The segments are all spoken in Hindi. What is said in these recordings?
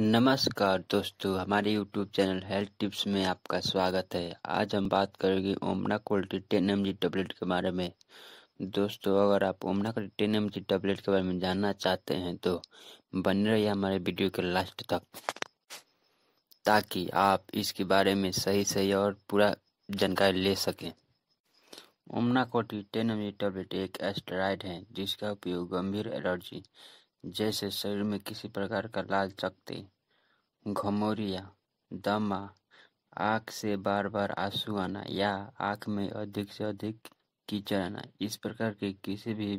नमस्कार दोस्तों हमारे YouTube चैनल हेल्थ टिप्स में आपका स्वागत है आज हम बात करेंगे Omnacortil ten M G tablet के बारे में दोस्तों अगर आप Omnacortil ten M G tablet के बारे में जानना चाहते हैं तो बने रहिए हमारे वीडियो के लास्ट तक ताकि आप इसके बारे में सही सही और पूरा जानकारी ले सकें ओमना कोटी टेन एम जी टेबलेट एक एस्टेराइड है जिसका उपयोग गंभीर एलर्जी जैसे शरीर में किसी प्रकार का लाल चकते घमोरिया दमा आँख से बार बार आंसू आना या आँख में अधिक से अधिक कीचड़ आना इस प्रकार के किसी भी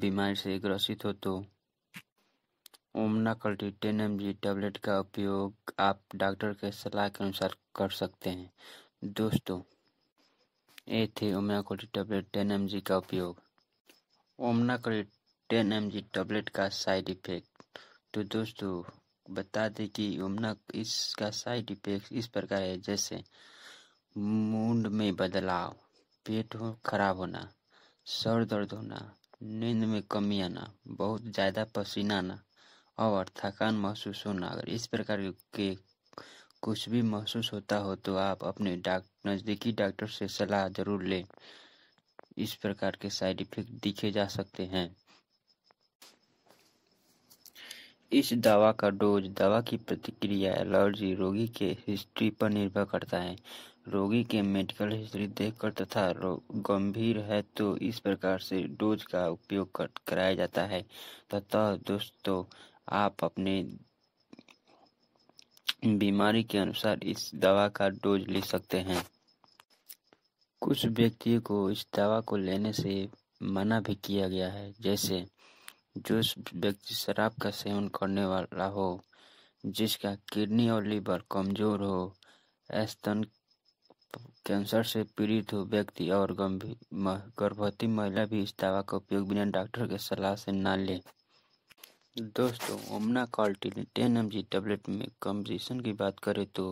बीमारी से ग्रसित हो तो ओमना Omnacortil ten M G tablet का उपयोग आप डॉक्टर के सलाह के अनुसार कर सकते हैं दोस्तों ये थे ओमना कल्टी टैबलेट टेन एम जी का उपयोग Omnacortil ten M tablet का साइड इफेक्ट तो दोस्तों बता दें कि यमुना इसका साइड इफेक्ट इस प्रकार है जैसे मूड में बदलाव पेट हो खराब होना सर दर्द होना नींद में कमी आना बहुत ज़्यादा पसीना आना और थकान महसूस होना अगर इस प्रकार के कुछ भी महसूस होता हो तो आप अपने डाक नज़दीकी डॉक्टर से सलाह ज़रूर लें इस प्रकार के साइड इफेक्ट दिखे जा सकते हैं इस दवा का डोज दवा की प्रतिक्रिया एलर्जी रोगी के हिस्ट्री पर निर्भर करता है रोगी के मेडिकल हिस्ट्री देखकर तथा गंभीर है तो इस प्रकार से डोज का उपयोग कर, कराया जाता है तथा दोस्तों आप अपने बीमारी के अनुसार इस दवा का डोज ले सकते हैं कुछ व्यक्तियों को इस दवा को लेने से मना भी किया गया है जैसे जो व्यक्ति शराब का सेवन करने वाला हो जिसका किडनी और लीवर कमजोर हो स्तन कैंसर से पीड़ित हो व्यक्ति और गंभीर गर्भवती महिला भी इस दवा का उपयोग बिना डॉक्टर के सलाह से ना ले दोस्तों Omnacortil ten M G tablet में कम्बिनेशन की बात करें तो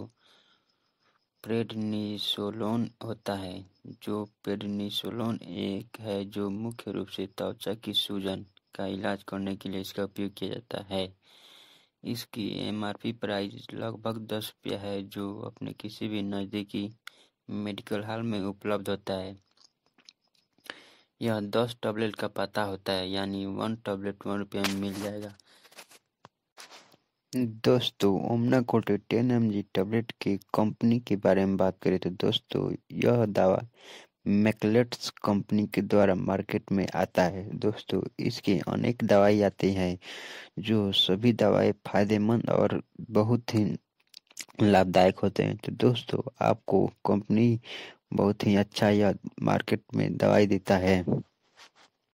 प्रेडनिसोलोन होता है जो प्रेडनिसोलोन एक है जो मुख्य रूप से त्वचा की सूजन का इलाज करने के लिए इसका उपयोग किया जाता है इसकी एमआरपी प्राइस लगभग दस रुपया है जो अपने किसी भी नज़दीकी मेडिकल हॉल में उपलब्ध होता है यह दस टैबलेट का पता होता है यानी वन टैबलेट वन रुपया में मिल जाएगा दोस्तों Omnacortil ten M G tablet की कंपनी के बारे में बात करें तो दोस्तों यह दवा मैकलेट्स कंपनी के द्वारा मार्केट में आता है दोस्तों इसके अनेक दवाई आती हैं जो सभी दवाई फायदेमंद और बहुत ही लाभदायक होते हैं तो दोस्तों आपको कंपनी बहुत ही अच्छा या मार्केट में दवाई देता है